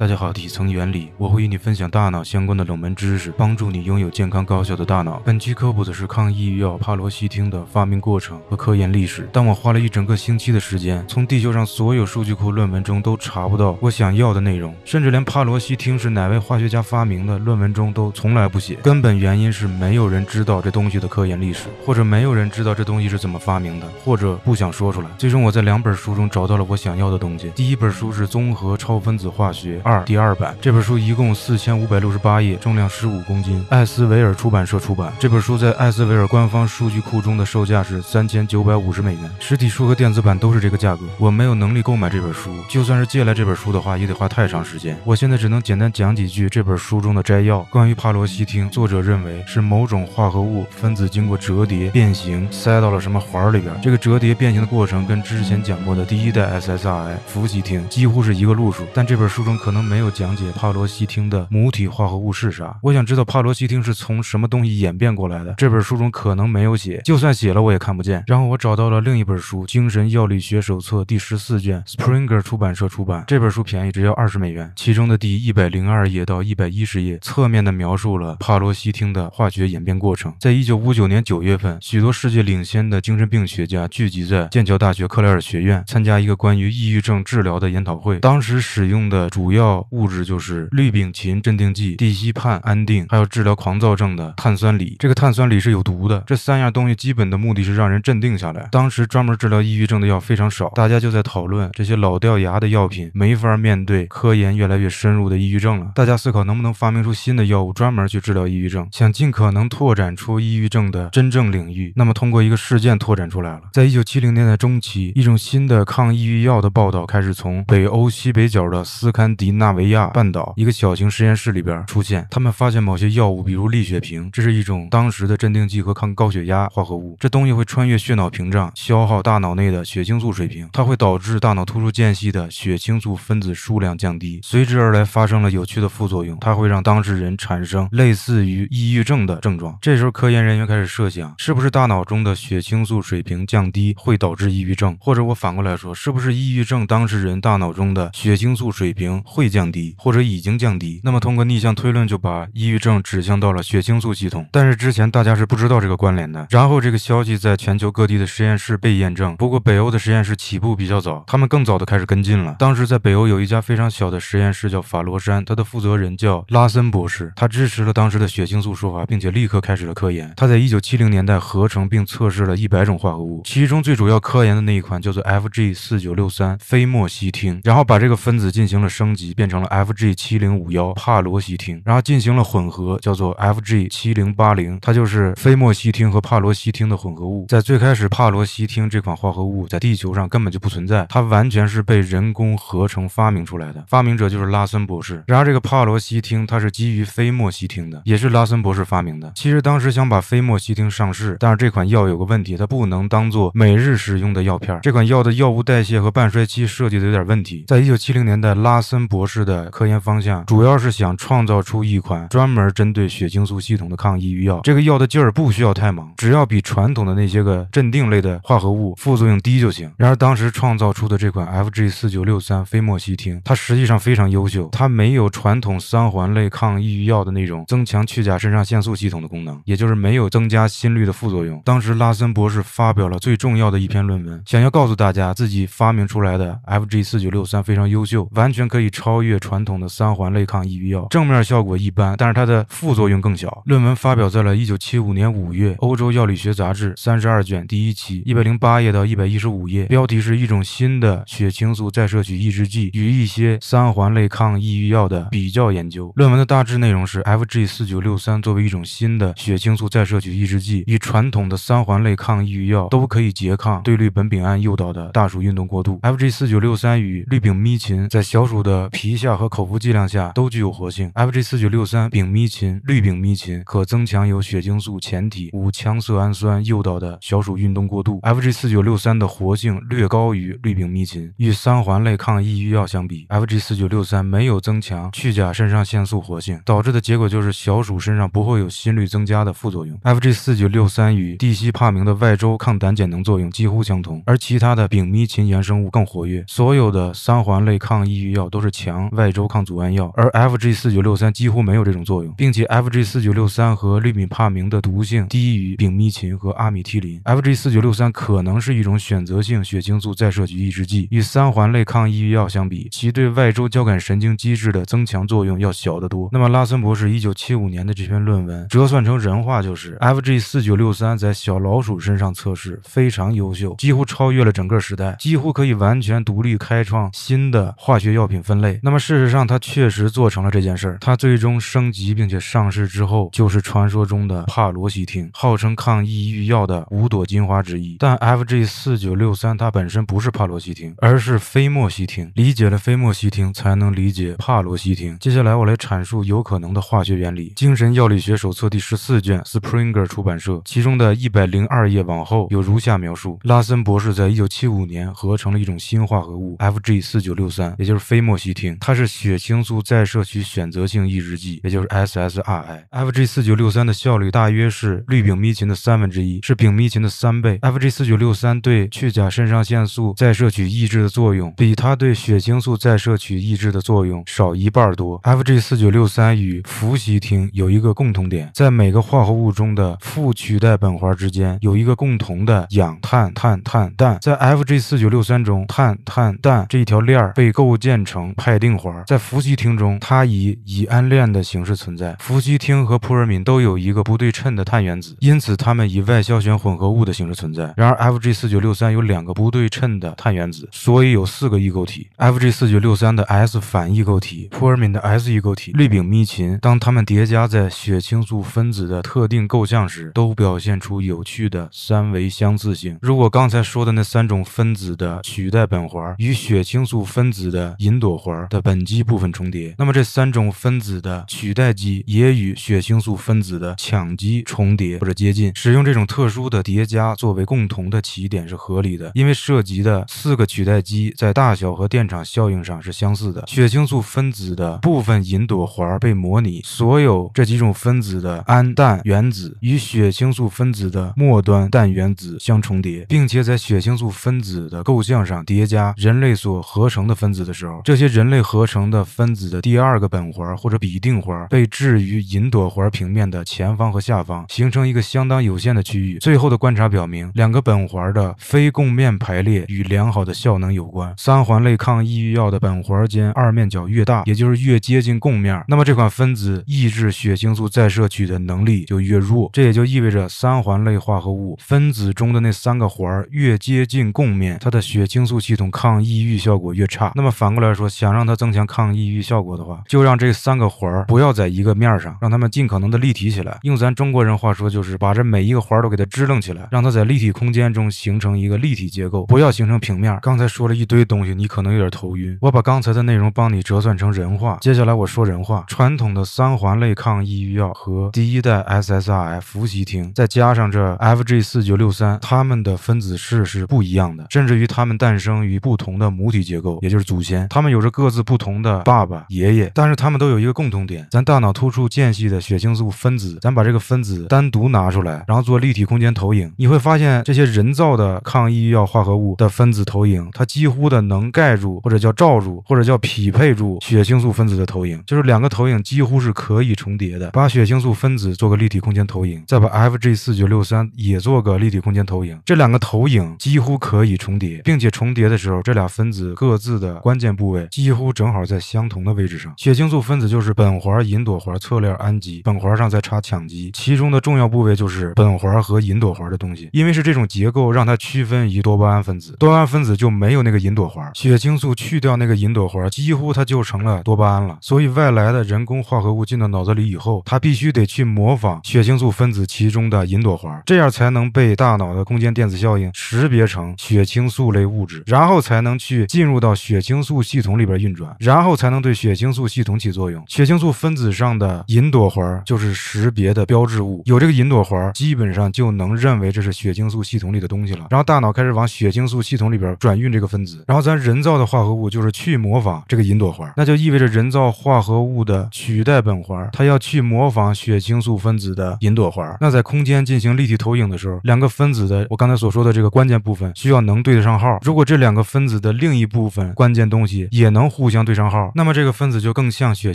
大家好，底层原理，我会与你分享大脑相关的冷门知识，帮助你拥有健康高效的大脑。本期科普的是抗抑郁药帕罗西汀的发明过程和科研历史。但我花了一整个星期的时间，从地球上所有数据库论文中都查不到我想要的内容，甚至连帕罗西汀是哪位化学家发明的，论文中都从来不写。根本原因是没有人知道这东西的科研历史，或者没有人知道这东西是怎么发明的，或者不想说出来。最终我在两本书中找到了我想要的东西。第一本书是《综合超分子化学》。二第二版这本书一共四千五百六十八页，重量十五公斤，艾斯维尔出版社出版。这本书在艾斯维尔官方数据库中的售价是三千九百五十美元，实体书和电子版都是这个价格。我没有能力购买这本书，就算是借来这本书的话，也得花太长时间。我现在只能简单讲几句这本书中的摘要。关于帕罗西汀，作者认为是某种化合物分子经过折叠变形，塞到了什么环里边。这个折叠变形的过程跟之前讲过的第一代 SSRI 氟西汀几乎是一个路数，但这本书中可能。没有讲解帕罗西汀的母体化合物是啥？我想知道帕罗西汀是从什么东西演变过来的。这本书中可能没有写，就算写了我也看不见。然后我找到了另一本书《精神药理学手册》第十四卷，Springer 出版社出版。这本书便宜，只要二十美元。其中的第一百零二页到一百一十页，侧面的描述了帕罗西汀的化学演变过程。在一九五九年九月份，许多世界领先的精神病学家聚集在剑桥大学克莱尔学院，参加一个关于抑郁症治疗的研讨会。当时使用的主要物质就是氯丙嗪镇定剂、地西泮安定，还有治疗狂躁症的碳酸锂。这个碳酸锂是有毒的。这三样东西基本的目的是让人镇定下来。当时专门治疗抑郁症的药非常少，大家就在讨论这些老掉牙的药品没法面对科研越来越深入的抑郁症了。大家思考能不能发明出新的药物专门去治疗抑郁症，想尽可能拓展出抑郁症的真正领域。那么通过一个事件拓展出来了。在一九七零年的中期，一种新的抗抑郁药的报道开始从北欧西北角的斯堪迪。纳维亚半岛一个小型实验室里边出现，他们发现某些药物，比如利血平，这是一种当时的镇定剂和抗高血压化合物。这东西会穿越血脑屏障，消耗大脑内的血清素水平，它会导致大脑突出间隙的血清素分子数量降低，随之而来发生了有趣的副作用，它会让当事人产生类似于抑郁症的症状。这时候科研人员开始设想，是不是大脑中的血清素水平降低会导致抑郁症，或者我反过来说，是不是抑郁症当事人大脑中的血清素水平会。降低或者已经降低，那么通过逆向推论就把抑郁症指向到了血清素系统。但是之前大家是不知道这个关联的。然后这个消息在全球各地的实验室被验证。不过北欧的实验室起步比较早，他们更早的开始跟进了。当时在北欧有一家非常小的实验室叫法罗山，它的负责人叫拉森博士，他支持了当时的血清素说法，并且立刻开始了科研。他在1970年代合成并测试了一百种化合物，其中最主要科研的那一款叫做 FG 四九六三非莫西汀，然后把这个分子进行了升级。变成了 F G 七零五幺帕罗西汀，然后进行了混合，叫做 F G 七零八零，它就是非莫西汀和帕罗西汀的混合物。在最开始，帕罗西汀这款化合物在地球上根本就不存在，它完全是被人工合成发明出来的。发明者就是拉森博士。然后这个帕罗西汀，它是基于非莫西汀的，也是拉森博士发明的。其实当时想把非莫西汀上市，但是这款药有个问题，它不能当做每日使用的药片。这款药的药物代谢和半衰期设计的有点问题。在一九七零年代，拉森博是的，科研方向主要是想创造出一款专门针对血清素系统的抗抑郁药。这个药的劲儿不需要太猛，只要比传统的那些个镇定类的化合物副作用低就行。然而当时创造出的这款 F G 四九六三非莫西汀，它实际上非常优秀，它没有传统三环类抗抑郁药的那种增强去甲肾上腺素系统的功能，也就是没有增加心率的副作用。当时拉森博士发表了最重要的一篇论文，想要告诉大家自己发明出来的 F G 四九六三非常优秀，完全可以超。超越传统的三环类抗抑郁药，正面效果一般，但是它的副作用更小。论文发表在了1975年5月《欧洲药理学杂志》32卷第一期108页到115页，标题是一种新的血清素再摄取抑制剂与一些三环类抗抑郁药的比较研究。论文的大致内容是：FG 四九六三作为一种新的血清素再摄取抑制剂，与传统的三环类抗抑郁药都可以拮抗对氯苯丙胺诱导的大鼠运动过度。FG 四九六三与氯丙咪嗪在小鼠的皮下和口服剂量下都具有活性。F G 四九六三丙咪嗪、氯丙咪嗪可增强由血清素前体五羟色氨酸诱导的小鼠运动过度。F G 四九六三的活性略高于氯丙咪嗪。与三环类抗抑郁药相比，F G 四九六三没有增强去甲肾上腺素活性，导致的结果就是小鼠身上不会有心率增加的副作用。F G 四九六三与地西帕明的外周抗胆碱能作用几乎相同，而其他的丙咪嗪衍生物更活跃。所有的三环类抗抑郁药都是强。强外周抗组胺药，而 F G 四九六三几乎没有这种作用，并且 F G 四九六三和氯米帕明的毒性低于丙咪嗪和阿米替林。F G 四九六三可能是一种选择性血清素再摄取抑制剂，与三环类抗抑郁药相比，其对外周交感神经机制的增强作用要小得多。那么拉森博士一九七五年的这篇论文折算成人话就是：F G 四九六三在小老鼠身上测试非常优秀，几乎超越了整个时代，几乎可以完全独立开创新的化学药品分类。那么事实上，他确实做成了这件事儿。他最终升级并且上市之后，就是传说中的帕罗西汀，号称抗抑郁药的五朵金花之一。但 F G 四九六三它本身不是帕罗西汀，而是飞莫西汀。理解了飞莫西汀，才能理解帕罗西汀。接下来我来阐述有可能的化学原理，《精神药理学手册》第十四卷，Springer 出版社，其中的一百零二页往后有如下描述：拉森博士在一九七五年合成了一种新化合物 F G 四九六三，也就是飞莫西汀。它是血清素再摄取选择性抑制剂，也就是 SSRI。f g 四九六三的效率大约是氯丙咪嗪的三分之一，是丙咪嗪的三倍。f g 四九六三对去甲肾上腺素再摄取抑制的作用比它对血清素再摄取抑制的作用少一半多。f g 四九六三与氟西汀有一个共同点，在每个化合物中的富取代苯环之间有一个共同的氧碳碳碳氮。在 f g 四九六三中，碳碳氮这一条链被构建成派。定环在伏羲厅中，它以以暗恋的形式存在。伏羲厅和普尔敏都有一个不对称的碳原子，因此它们以外消旋混合物的形式存在。然而 f g 四九六三有两个不对称的碳原子，所以有四个异构体。f g 四九六三的 S 反异构体、普尔敏的 S 异构体、氯丙咪嗪，当它们叠加在血清素分子的特定构象时，都表现出有趣的三维相似性。如果刚才说的那三种分子的取代苯环与血清素分子的银朵环。的苯基部分重叠，那么这三种分子的取代基也与血清素分子的羟基重叠或者接近。使用这种特殊的叠加作为共同的起点是合理的，因为涉及的四个取代基在大小和电场效应上是相似的。血清素分子的部分引朵环被模拟，所有这几种分子的氨氮原子与血清素分子的末端氮原子相重叠，并且在血清素分子的构象上叠加人类所合成的分子的时候，这些人类。合成的分子的第二个苯环或者吡啶环被置于银朵环平面的前方和下方，形成一个相当有限的区域。最后的观察表明，两个苯环的非共面排列与良好的效能有关。三环类抗抑郁药的苯环间二面角越大，也就是越接近共面，那么这款分子抑制血清素再摄取的能力就越弱。这也就意味着，三环类化合物分子中的那三个环越接近共面，它的血清素系统抗抑郁效果越差。那么反过来说，想让让它增强抗抑郁效果的话，就让这三个环儿不要在一个面上，让它们尽可能的立体起来。用咱中国人话说，就是把这每一个环都给它支棱起来，让它在立体空间中形成一个立体结构，不要形成平面。刚才说了一堆东西，你可能有点头晕。我把刚才的内容帮你折算成人话，接下来我说人话。传统的三环类抗抑郁药和第一代 SSRI 氟西汀，再加上这 FG 四九六三，它们的分子式是不一样的，甚至于它们诞生于不同的母体结构，也就是祖先，它们有着各。各自不同的爸爸、爷爷，但是他们都有一个共同点：咱大脑突触间隙的血清素分子。咱把这个分子单独拿出来，然后做立体空间投影，你会发现，这些人造的抗抑郁药化合物的分子投影，它几乎的能盖住，或者叫罩住，或者叫匹配住血清素分子的投影，就是两个投影几乎是可以重叠的。把血清素分子做个立体空间投影，再把 F G 四九六三也做个立体空间投影，这两个投影几乎可以重叠，并且重叠的时候，这俩分子各自的关键部位几。乎。几乎正好在相同的位置上。血清素分子就是苯环、吲哚环、侧链、氨基，苯环上再插羟基。其中的重要部位就是苯环和吲哚环的东西，因为是这种结构让它区分于多巴胺分子。多巴胺分子就没有那个吲哚环，血清素去掉那个吲哚环，几乎它就成了多巴胺了。所以外来的人工化合物进到脑子里以后，它必须得去模仿血清素分子其中的吲哚环，这样才能被大脑的空间电子效应识别成血清素类物质，然后才能去进入到血清素系统里边用。运转，然后才能对血清素系统起作用。血清素分子上的银朵环就是识别的标志物，有这个银朵环，基本上就能认为这是血清素系统里的东西了。然后大脑开始往血清素系统里边转运这个分子。然后咱人造的化合物就是去模仿这个银朵环，那就意味着人造化合物的取代苯环，它要去模仿血清素分子的银朵环。那在空间进行立体投影的时候，两个分子的我刚才所说的这个关键部分需要能对得上号。如果这两个分子的另一部分关键东西也能，互相对上号，那么这个分子就更像血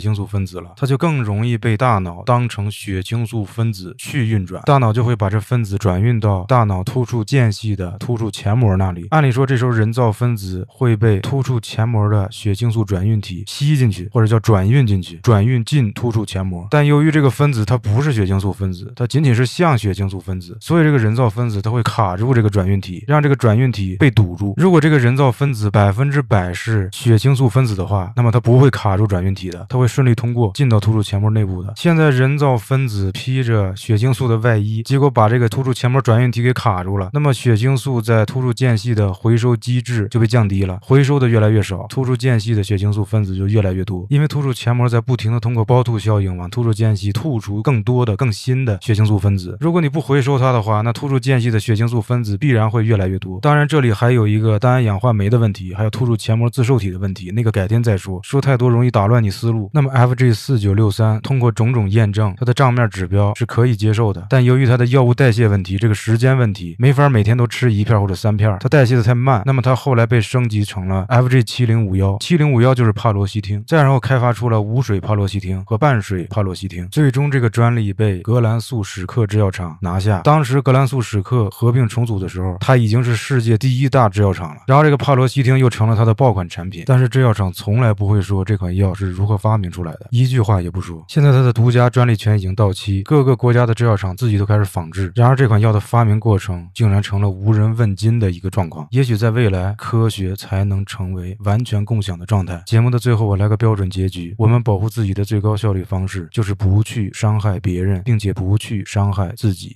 清素分子了，它就更容易被大脑当成血清素分子去运转，大脑就会把这分子转运到大脑突触间隙的突触前膜那里。按理说，这时候人造分子会被突触前膜的血清素转运体吸进去，或者叫转运进去，转运进突触前膜。但由于这个分子它不是血清素分子，它仅仅是像血清素分子，所以这个人造分子它会卡住这个转运体，让这个转运体被堵住。如果这个人造分子百分之百是血清素分子，的话，那么它不会卡住转运体的，它会顺利通过，进到突触前膜内部的。现在人造分子披着血清素的外衣，结果把这个突触前膜转运体给卡住了。那么血清素在突触间隙的回收机制就被降低了，回收的越来越少，突触间隙的血清素分子就越来越多。因为突触前膜在不停的通过包吐效应往突触间隙吐出更多的、更新的血清素分子。如果你不回收它的话，那突触间隙的血清素分子必然会越来越多。当然，这里还有一个单氧化酶的问题，还有突触前膜自受体的问题，那个改。改天再说，说太多容易打乱你思路。那么 f g 四九六三通过种种验证，它的账面指标是可以接受的。但由于它的药物代谢问题，这个时间问题没法每天都吃一片或者三片，它代谢的太慢。那么它后来被升级成了 f g 七零五幺，七零五幺就是帕罗西汀。再然后开发出了无水帕罗西汀和半水帕罗西汀，最终这个专利被格兰素史克制药厂拿下。当时格兰素史克合并重组的时候，它已经是世界第一大制药厂了。然后这个帕罗西汀又成了它的爆款产品。但是制药厂。从来不会说这款药是如何发明出来的，一句话也不说。现在它的独家专利权已经到期，各个国家的制药厂自己都开始仿制。然而，这款药的发明过程竟然成了无人问津的一个状况。也许在未来，科学才能成为完全共享的状态。节目的最后，我来个标准结局：我们保护自己的最高效率方式，就是不去伤害别人，并且不去伤害自己。